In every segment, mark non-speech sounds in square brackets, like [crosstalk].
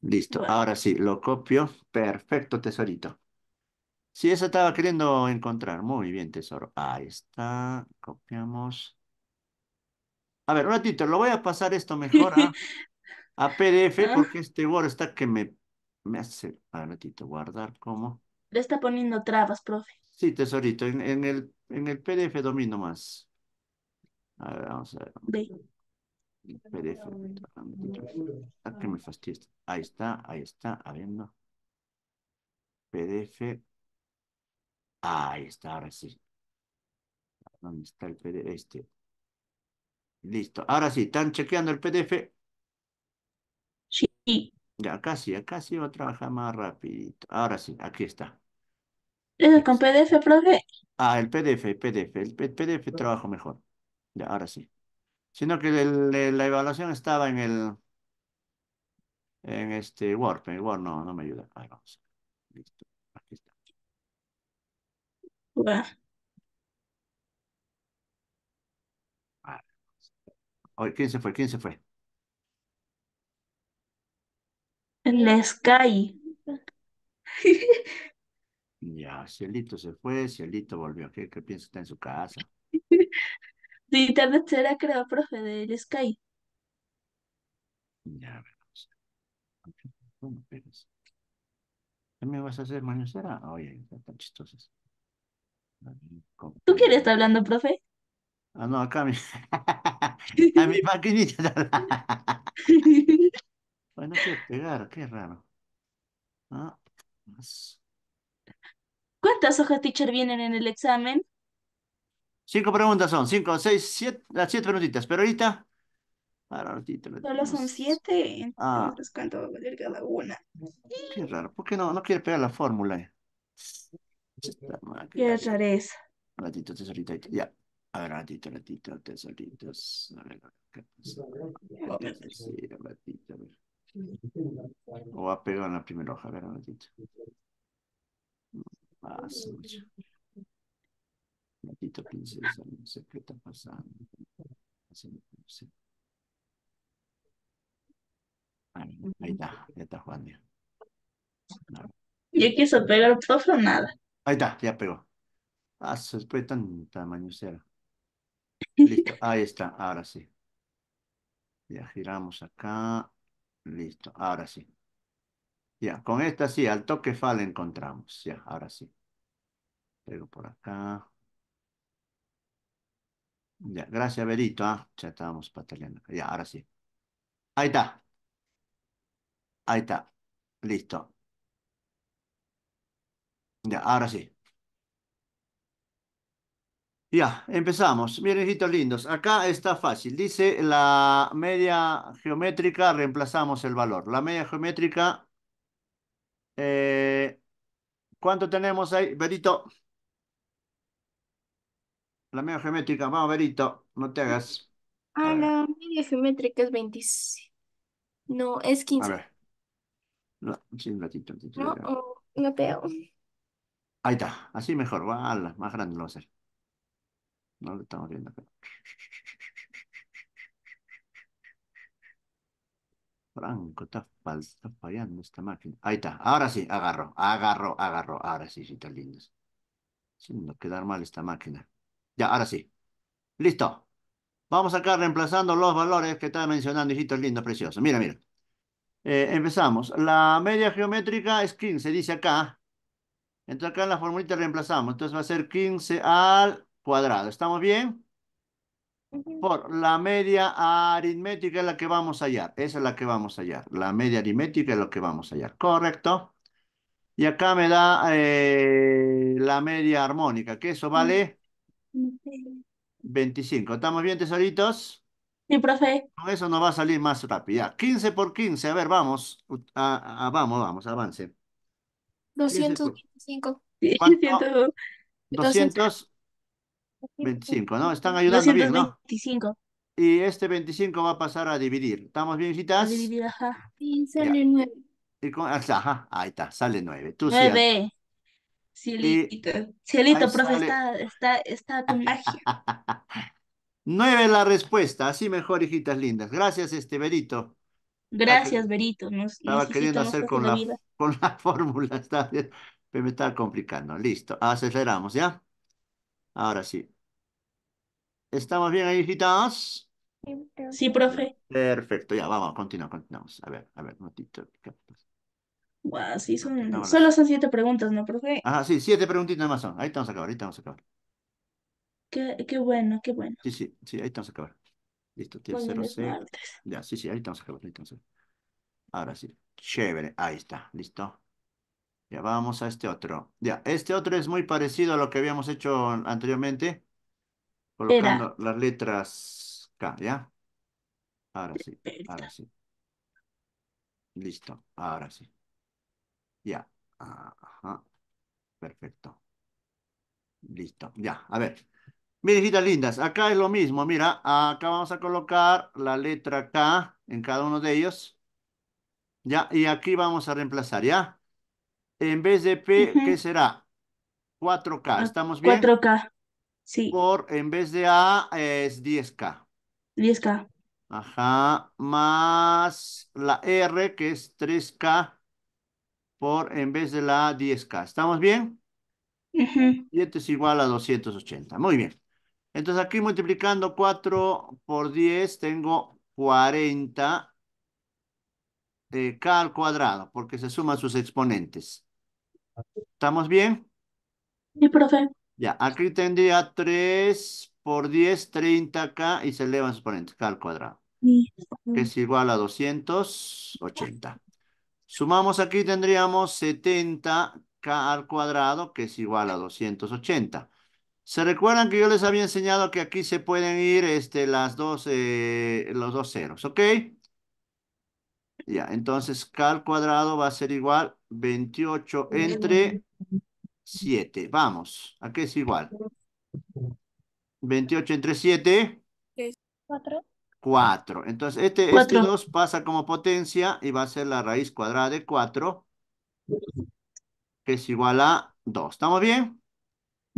Listo, ahora sí, lo copio. Perfecto, tesorito. Sí, eso estaba queriendo encontrar. Muy bien, tesoro. Ahí está, copiamos. A ver, un ratito, lo voy a pasar esto mejor a, [laughs] PDF ah. porque este Word está que me, hace... A ver, ratito, guardar como... Le está poniendo trabas, profe. Sí, tesorito, en, el, en el PDF domino más. A ver, vamos a ver. Ve. PDF. Pues ah, que me fastidia. Ahí está, ahí está, a PDF. Ahí está, ahora sí. ¿Dónde está el PDF? Este. Listo. Ahora sí, ¿están chequeando el PDF? Sí. Ya casi, ya casi va a trabajar más rapidito. Ahora sí, aquí está. ¿Es con PDF, profe? Ah, el PDF, PDF. El PDF trabajo mejor. Ya, ahora sí sino que la evaluación estaba en el en este Word, Word no, no me ayuda. Ahí vamos. Listo. Aquí está. Ah, ¿Quién se fue? ¿Quién se fue? En la Sky. [laughs] Ya, Cielito se fue, Cielito volvió. ¿Qué, qué piensa? Está en su casa. [laughs] De internet será creo, profe, del Sky. Ya veremos. ¿Cómo ¿Qué me vas a hacer, ¿Será? Oye, están chistosas. ¿Tú quieres estar hablando, profe? Ah, no, acá [laughs] a mi, a [laughs] mi maquinita. [laughs] bueno, no quiero pegar, qué raro. Ah, ¿Cuántas hojas, teacher, vienen en el examen? Cinco preguntas son, cinco, seis, siete, las siete preguntitas, pero ahorita... Solo son siete, ah. entonces cuánto va a valer cada una. Qué raro, ¿por qué no, no quiere pegar la fórmula? Eh? Qué rareza. Un ratito, tesorito, ya. A ver, ratito, ratito, tesoritos. A ver, ¿qué pasa? Sí, un ratito, a ver. O va a pegar en la primera hoja, a ver, un ratito. Mm, más, mucho. Maldita princesa, no sé qué está pasando. Ahí, ahí está, ya está Juan. Ya. Yo quiso pegar el o nada. Ahí está, ya pegó. Ah, se fue tan, tamaño cero Listo, [laughs] ahí está, ahora sí. Ya giramos acá. Listo, ahora sí. Ya, con esta sí, al toque fal encontramos. Ya, ahora sí. Pego por acá. Ya, gracias, Berito. ¿ah? ya estábamos pataleando. Ya, ahora sí. Ahí está. Ahí está. Listo. Ya, ahora sí. Ya, empezamos. Miren, hijitos lindos. Acá está fácil. Dice la media geométrica, reemplazamos el valor. La media geométrica, eh, ¿cuánto tenemos ahí? Berito. La media geométrica, vamos, Verito, no te hagas. Ah, la media geométrica es 26. No, es 15. A ver. No, sí, un ratito. No, oh, no veo. Ahí está, así mejor, va más grande lo va a hacer. No lo estamos viendo acá. Franco, está, fallando esta máquina. Ahí está, ahora sí, agarro, agarro, agarro, ahora sí, sí, está lindo. no quedar mal esta máquina. Ya, ahora sí. Listo. Vamos acá reemplazando los valores que estaba mencionando, hijitos lindos, preciosos. Mira, mira. Eh, empezamos. La media geométrica es 15, dice acá. Entonces acá en la formulita reemplazamos. Entonces va a ser 15 al cuadrado. ¿Estamos bien? Por la media aritmética es la que vamos a hallar. Esa es la que vamos a hallar. La media aritmética es lo que vamos a hallar. Correcto. Y acá me da eh, la media armónica, que eso vale 25. ¿Estamos bien, tesoritos? Sí, profe. Con eso nos va a salir más rápido. 15 por 15. A ver, vamos. A, vamos, vamos, avance. 225. 200... 225, ¿no? Están ayudando 225. bien, ¿no? Y este 25 va a pasar a dividir. ¿Estamos bien, hijitas? A dividir, ajá. Y sale 9. Y con, ah, ajá, ahí está, sale 9. Tú 9. Cielito, cielito, profe, está, está, está tu magia. [laughs] Nueve la respuesta, así mejor, hijitas lindas. Gracias, este Berito. Gracias, Berito. estaba queriendo hacer con la, [laughs] con la fórmula, pero me estaba complicando. Listo, aceleramos, ¿ya? Ahora sí. ¿Estamos bien ahí, hijitas? Sí, profe. Perfecto, ya, vamos, continuamos, continuamos. A ver, a ver, un ratito. Wow, sí, son, solo son siete preguntas, ¿no, profe? Ajá, sí, siete preguntitas más son. Ahí estamos a acabar, ahí estamos a acabar. Qué, qué bueno, qué bueno. Sí, sí, sí, ahí estamos a acabar. Listo, tiene 0, 0. Ya, sí, sí, ahí estamos a acabar, ahí estamos a Ahora sí, chévere, ahí está, listo. Ya vamos a este otro. Ya, este otro es muy parecido a lo que habíamos hecho anteriormente. Colocando las letras K, ¿ya? Ahora sí, ahora sí. Listo, ahora sí. Ya. Ajá. Perfecto. Listo. Ya. A ver. Miren, hijitas lindas. Acá es lo mismo. Mira, acá vamos a colocar la letra K en cada uno de ellos. Ya. Y aquí vamos a reemplazar. Ya. En vez de P, ¿qué será? 4K. Ah, ¿Estamos bien? 4K. Sí. Por, en vez de A, es 10K. 10K. Ajá, más la R, que es 3K, por en vez de la 10K. ¿Estamos bien? Y esto es igual a 280. Muy bien. Entonces aquí multiplicando 4 por 10 tengo 40 de eh, K al cuadrado, porque se suman sus exponentes. ¿Estamos bien? Sí, profe. Ya, aquí tendría 3 por 10, 30K y se elevan sus exponentes, K al cuadrado. Que es igual a 280. Sumamos aquí, tendríamos 70k al cuadrado, que es igual a 280. ¿Se recuerdan que yo les había enseñado que aquí se pueden ir este, las dos, eh, los dos ceros, ok? Ya, entonces k al cuadrado va a ser igual 28 entre 7. Vamos, ¿a qué es igual? 28 entre 7. 4. 4. Entonces, este, 2 este pasa como potencia y va a ser la raíz cuadrada de 4, que es igual a 2. ¿Estamos bien?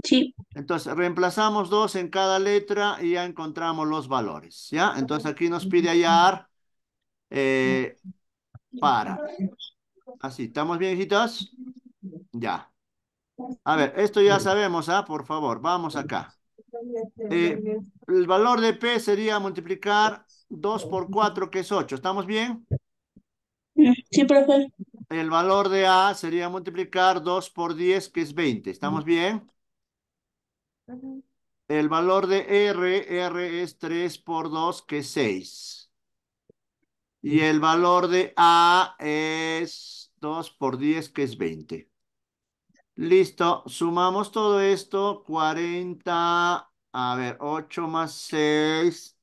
Sí. Entonces, reemplazamos 2 en cada letra y ya encontramos los valores, ¿ya? Entonces, aquí nos pide hallar eh, para. Así, ¿estamos bien, hijitos? Ya. A ver, esto ya sabemos, ¿ah? Por favor, vamos acá. Este, este. el valor de P sería multiplicar 2 por 4, que es 8. ¿Estamos bien? Sí, profesor. El valor de A sería multiplicar 2 por 10, que es 20. ¿Estamos bien? El valor de R, R es 3 por 2, que es 6. Y el valor de A es 2 por 10, que es 20. Listo, sumamos todo esto, 40, a ver, 8 más 6,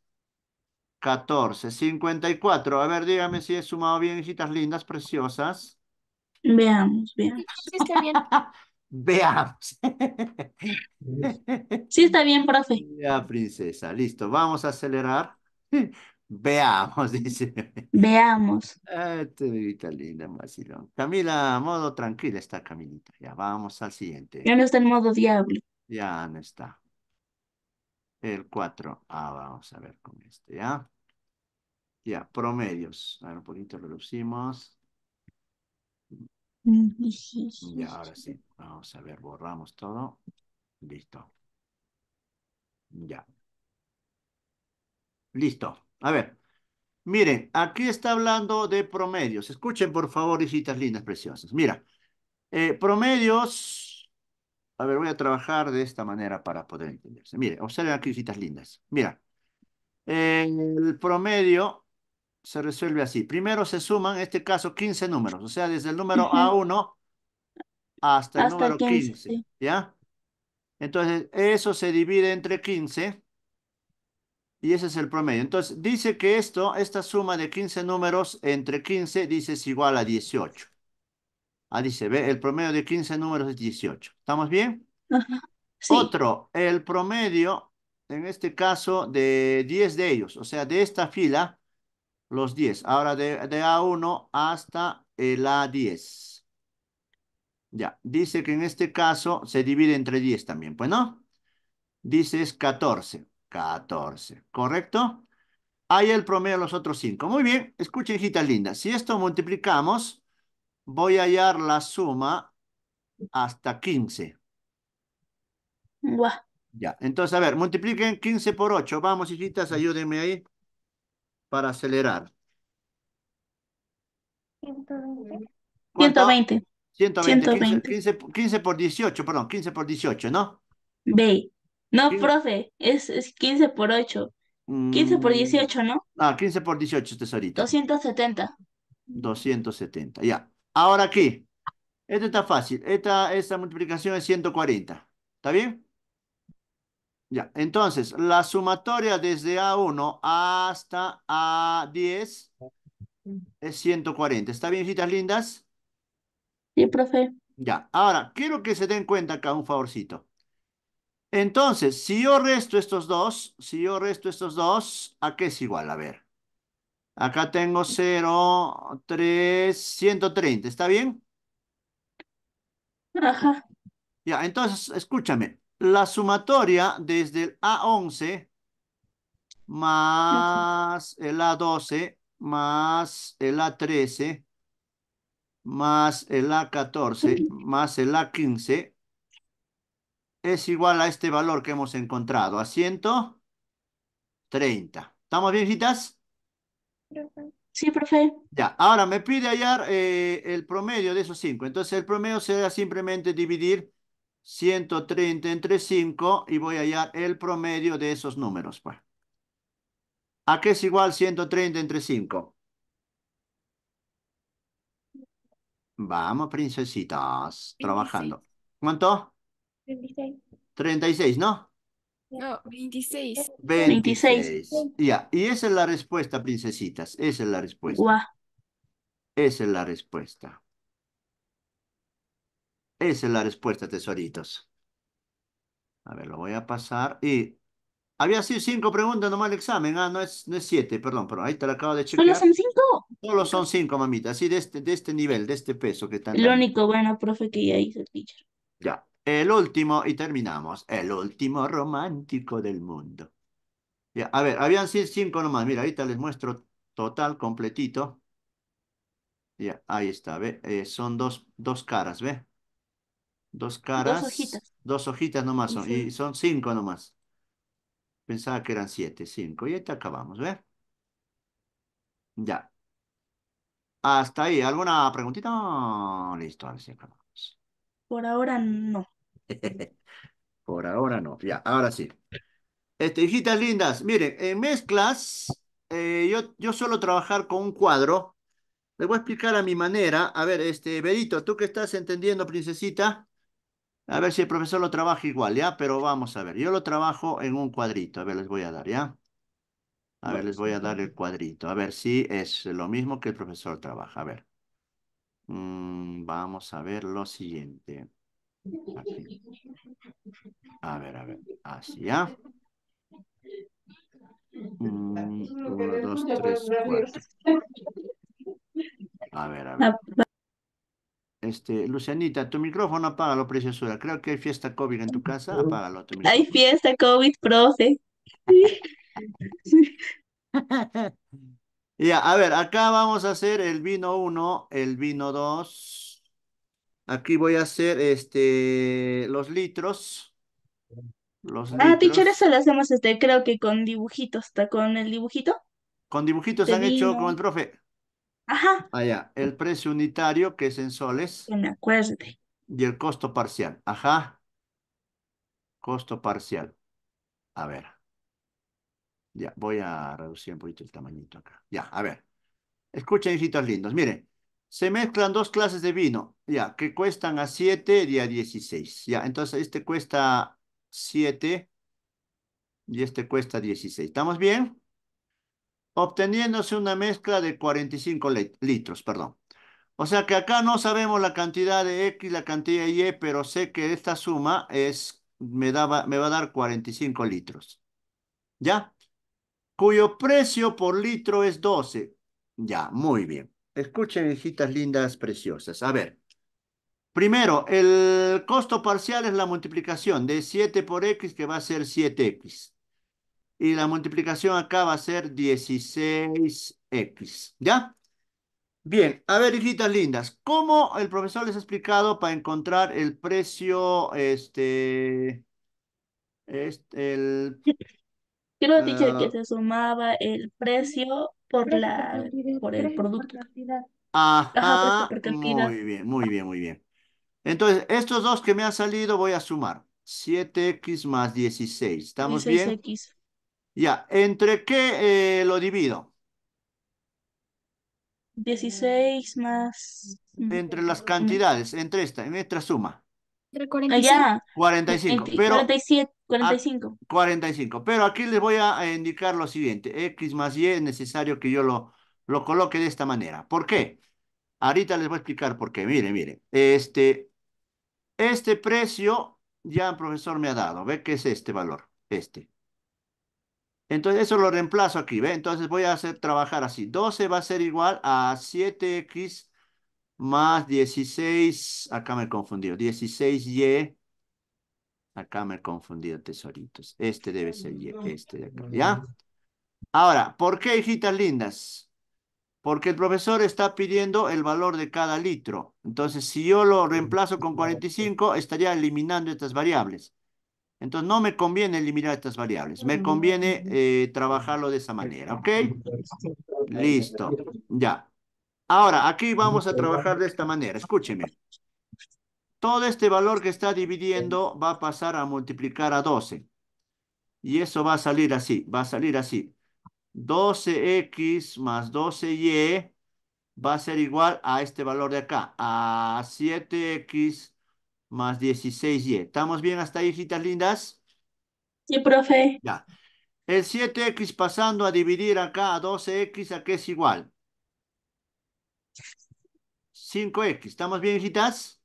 14, 54. A ver, dígame si he sumado bien, hijitas lindas, preciosas. Veamos, veamos. Sí está bien. [laughs] veamos. sí está bien, profe. [laughs] Ya, princesa, listo, vamos a acelerar. Veamos, [laughs] dice. Veamos. este Camila, modo tranquila está Camilita. Ya vamos al siguiente. Ya no está en modo diablo. Ya no está. El 4. Ah, vamos a ver con este, ¿ya? Ya, promedios. A ver, un poquito reducimos. Y ahora sí, vamos a ver, borramos todo. Listo. Ya. Listo. A ver, miren, aquí está hablando de promedios. Escuchen, por favor, hijitas lindas, preciosas. Mira, eh, promedios... A ver, voy a trabajar de esta manera para poder entenderse. Mire, observen aquí, hijitas lindas. Mira, el promedio se resuelve así. Primero se suman, en este caso, 15 números. O sea, desde el número A1 hasta, el número 15. 15. ¿Ya? Entonces, eso se divide entre 15. Y ese es el promedio. Entonces, dice que esto, esta suma de 15 números entre 15, dice es igual a 18. Ah, dice, ve, el promedio de 15 números es 18. ¿Estamos bien? Otro, el promedio, en este caso, de 10 de ellos. O sea, de esta fila, los 10. Ahora de, A1 hasta el A10. Ya, dice que en este caso se divide entre 10 también. Pues no, dice es 14. 14. ¿Correcto? Ahí el promedio de los otros 5. Muy bien, escuchen, hijitas lindas. Si esto multiplicamos, voy a hallar la suma hasta 15. Guau. Ya, entonces, a ver, multipliquen 15 por 8. Vamos, hijitas, ayúdenme ahí para acelerar. 120. 120. 120. 15, 15, 15, por 18, perdón, 15 por 18, ¿no? 20. No, profe, es, 15 por 8. 15 por 18, mm, ¿no? Ah, 15 por 18, tesorito 270. 270, ya. Ahora aquí. Esto está fácil. Esta, esta multiplicación es 140. ¿Está bien? Ya. Entonces, la sumatoria desde A1 hasta A10 es 140. ¿Está bien, citas lindas? Sí, profe. Ya. Ahora, quiero que se den cuenta acá un favorcito. Entonces, si yo resto estos dos, si yo resto estos dos, ¿a qué es igual? A ver. Acá tengo 0, 3, 130. ¿Está bien? Ajá. Ya, entonces, escúchame. La sumatoria desde el A11 más el A12 más el A13 más el A14 más el A15 es igual a este valor que hemos encontrado, a 130. ¿Estamos bien, hijitas? Sí, profe. Ya, ahora me pide hallar eh, el promedio de esos 5. Entonces el promedio será simplemente dividir 130 entre 5 y voy a hallar el promedio de esos números. Pues. ¿A qué es igual 130 entre 5? Vamos, princesitas, trabajando. ¿Cuánto? 36. 36, ¿no? No, 26. 26. Ya, y esa es la respuesta, princesitas. Esa es la respuesta. Esa es la respuesta. Esa es la respuesta, tesoritos. A ver, lo voy a pasar. Y había sido cinco preguntas nomás el examen. Ah, no es, no es siete, perdón, pero ahí te la acabo de checar. ¿Solo son cinco? Solo son cinco, mamita. Así de este, de este nivel, de este peso que está. Lo único bueno, profe, que ya hizo el teacher. Ya. El último, y terminamos, el último romántico del mundo. Ya, a ver, habían cinco nomás. Mira, ahorita les muestro total, completito. Ya, ahí está, ¿ve? Eh, son dos, dos caras, ¿ve? Dos caras. Dos hojitas. Dos hojitas nomás Y son cinco nomás. Pensaba que eran siete, cinco. Y te acabamos, ¿ve? Ya. Hasta ahí. ¿Alguna preguntita? Listo, ver si acabamos. Por ahora no. [laughs] Por ahora no. Ya, ahora sí. Este, hijitas lindas, miren, en eh, mezclas, eh, yo, yo suelo trabajar con un cuadro. les voy a explicar a mi manera. A ver, este, Berito, tú qué estás entendiendo, princesita, a ver si el profesor lo trabaja igual, ¿ya? Pero vamos a ver, yo lo trabajo en un cuadrito. A ver, les voy a dar, ¿ya? A ver, les voy a dar el cuadrito. A ver si es lo mismo que el profesor trabaja. A ver. Mm, vamos a ver lo siguiente. A ver, a ver. Así, ¿ya? Mm, uno, dos, tres, A ver, a ver. Este, Lucianita, tu micrófono apaga, apágalo, preciosura. Creo que hay fiesta COVID en tu casa. Apágalo. Tu hay fiesta COVID, profe. [laughs] ya, a ver, acá vamos a hacer el vino uno, el vino dos. Aquí voy a hacer este, los litros. Los ah, litros. teacher, eso lo hacemos este, creo que con dibujitos, ¿está con el dibujito? Con dibujitos han hecho con el profe. Ajá. Allá, el precio unitario que es en soles. Que me acuerde. Y el costo parcial, ajá. Costo parcial. A ver. Ya, voy a reducir un poquito el tamañito acá. Ya, a ver. Escuchen, hijitos lindos. Miren, se mezclan dos clases de vino, ya, que cuestan a 7 y a 16. Ya, entonces este cuesta 7 y este cuesta 16. ¿Estamos bien? Obteniéndose una mezcla de 45 litros, perdón. O sea que acá no sabemos la cantidad de X, la cantidad de Y, pero sé que esta suma es, me, daba, me va a dar 45 litros. ¿Ya? Cuyo precio por litro es 12. Ya, muy bien. Escuchen, hijitas lindas, preciosas. A ver. Primero, el costo parcial es la multiplicación de 7 por x, que va a ser 7x. Y la multiplicación acá va a ser 16x. ¿Ya? Bien, a ver, hijitas lindas, ¿cómo el profesor les ha explicado para encontrar el precio, este, este, el... Quiero ah. que se sumaba el precio por la, por el producto. Ajá, Ajá muy bien, muy bien, muy bien. Entonces, estos dos que me han salido voy a sumar. 7x más 16. estamos 7 16X. Ya, ¿entre qué eh, lo divido? 16 más... Mm, entre las cantidades, entre esta, en esta suma. 45. 45. pero, 45. Pero aquí les voy a indicar lo siguiente. X más Y es necesario que yo lo, lo coloque de esta manera. ¿Por qué? Ahorita les voy a explicar por qué. Miren, miren. Este, este precio ya el profesor me ha dado. ¿Ve que es este valor? Este. Entonces eso lo reemplazo aquí. ¿Ve? Entonces voy a hacer trabajar así. 12 va a ser igual a 7X más 16, acá me he confundido, 16Y, acá me he confundido, tesoritos. Este debe ser Y, este de acá, ¿ya? Ahora, ¿por qué, hijitas lindas? Porque el profesor está pidiendo el valor de cada litro. Entonces, si yo lo reemplazo con 45, estaría eliminando estas variables. Entonces, no me conviene eliminar estas variables. Me conviene trabajarlo de esa manera, ¿ok? Listo, ya. Ahora, aquí vamos a trabajar de esta manera. Escúcheme. Todo este valor que está dividiendo va a pasar a multiplicar a 12. Y eso va a salir así, va a salir así. 12x más 12y e va a ser igual a este valor de acá, a 7x más 16y. E. ¿Estamos bien hasta ahí, hijitas lindas? Sí, profe. Ya. El 7x pasando a dividir acá a 12x, ¿a qué es igual? 5x. ¿Estamos bien, hijitas?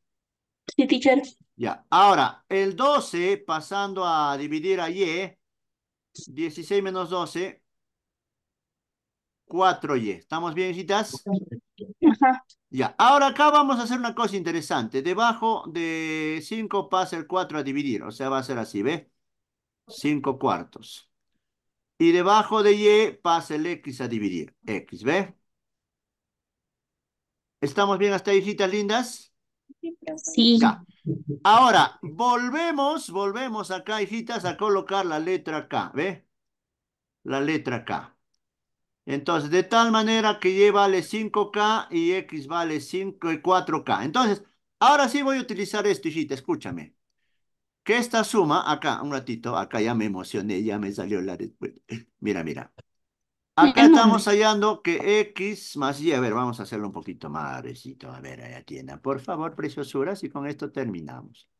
Sí, teacher. Ya. Ahora, el 12, pasando a dividir a y, 16 menos 12, 4y. ¿eh? ¿Estamos bien, hijitas? Ajá. Ya. Ahora acá vamos a hacer una cosa interesante. Debajo de 5 pasa el 4 a dividir. O sea, va a ser así, ¿ves? 5 cuartos. Y debajo de y pasa el x a dividir. x, ¿ves? ¿Estamos bien hasta ahí, hijitas lindas? Sí. Ahora, volvemos, volvemos acá, hijitas, a colocar la letra K, ¿ve? La letra K. Entonces, de tal manera que Y vale 5K y X vale 5, y 4K. Entonces, ahora sí voy a utilizar esto, hijita, escúchame. Que esta suma, acá, un ratito, acá ya me emocioné, ya me salió la... Mira, mira. Acá estamos hallando que X más Y, a ver, vamos a hacerlo un poquito más, a ver, ahí atienda, por favor, preciosuras, y con esto terminamos.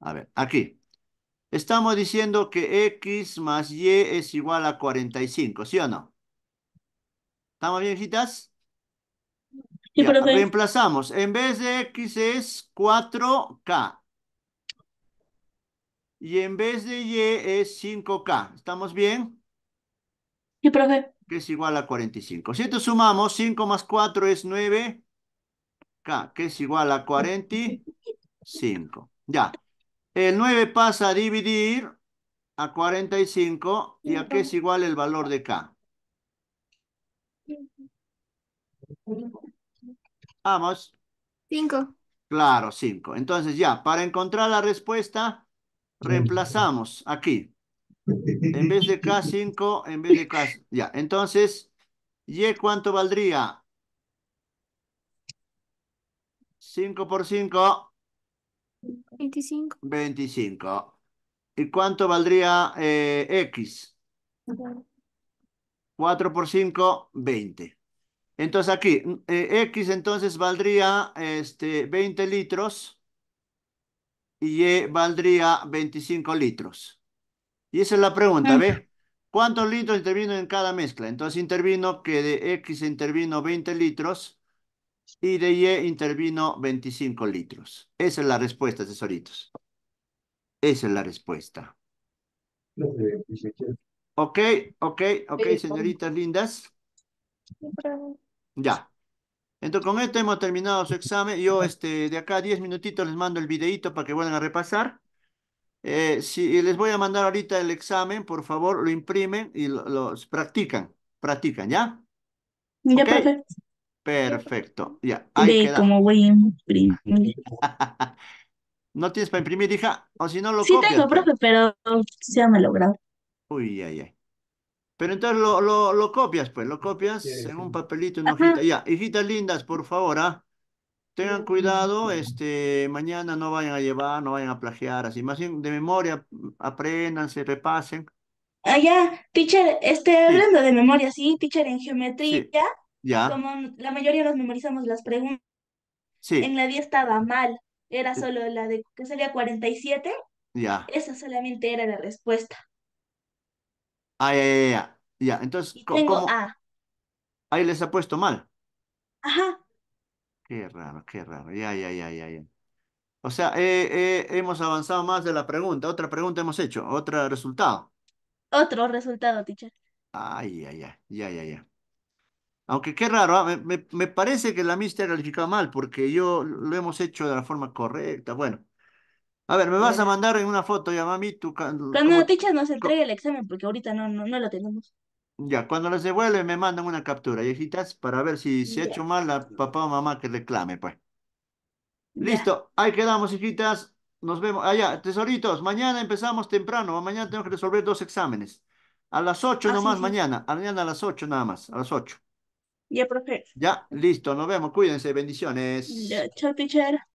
A ver, aquí. Estamos diciendo que X más Y es igual a 45, ¿sí o no? ¿Estamos bien, hijitas? Sí, reemplazamos. En vez de X es 4K. Y en vez de Y es 5K. ¿Estamos bien? Sí, profe que es igual a 45. Si esto sumamos, 5 más 4 es 9K, que es igual a 45. Ya. El 9 pasa a dividir a 45 y a qué es igual el valor de K. Vamos. 5. Claro, 5. Entonces ya, para encontrar la respuesta, reemplazamos aquí. En vez de K5, en vez de K... Ya, entonces, ¿Y cuánto valdría? 5 por 5. 25. 25. ¿Y cuánto valdría eh, X? 4 por 5, 20. Entonces aquí, eh, X entonces valdría este, 20 litros y Y valdría 25 litros. Y esa es la pregunta, ¿ves? ¿Cuántos litros intervino en cada mezcla? Entonces intervino que de X intervino 20 litros y de Y intervino 25 litros. Esa es la respuesta, tesoritos. Esa es la respuesta. Ok, ok, ok, señoritas lindas. Ya. Entonces, con esto hemos terminado su examen. Yo, este, de acá 10 minutitos les mando el videito para que vuelvan a repasar. Eh, si les voy a mandar ahorita el examen, por favor, lo imprimen y los practican, practican, ¿ya? Ya, ya perfecto. Perfecto, ya. Ahí voy a imprimir. [laughs] ¿No tienes para imprimir, hija? O si no lo Sí tengo, pues? profe, pero se me lo Uy, ay, ay. Pero entonces lo, lo, copias, pues, lo copias en un papelito, en una hojita. Ya, hijitas lindas, por favor, ¿ah? tengan cuidado, este, mañana no vayan a llevar, no vayan a plagiar, así, más bien de memoria, aprendan, se repasen. Ah, ya, teacher, este, hablando de memoria, sí, teacher, en geometría, ya. como la mayoría nos memorizamos las preguntas, sí. en la 10 estaba mal, era solo la de que salía 47, ya. esa solamente era la respuesta. Ah, ya, ya, entonces, Ahí les ha puesto mal. Ajá, Qué raro, qué raro. Ya, ya, ya, ya, O sea, eh, eh, hemos avanzado más de la pregunta. Otra pregunta hemos hecho, otro resultado. Otro resultado, teacher. Ay, ya, ya, ya, ya, ya. Aunque qué raro, ah, me, parece que la ha calificado mal, porque yo lo hemos hecho de la forma correcta. Bueno, a ver, me vas a mandar en una foto ya, mami, tu... Cuando Ticha nos entregue el examen, porque ahorita no, no, no lo tenemos. Ya, cuando les devuelven me mandan una captura, viejitas, para ver si se ha hecho mal a papá o mamá que reclame, pues. Listo, ahí quedamos, hijitas. Nos vemos. Allá, ah, tesoritos, mañana empezamos temprano. Mañana tengo que resolver dos exámenes. A las ocho ah, nomás, mañana. Mañana a las ocho nada más, a las 8. Ya, profe. Ya, listo, nos vemos. Cuídense, bendiciones. chao, teacher.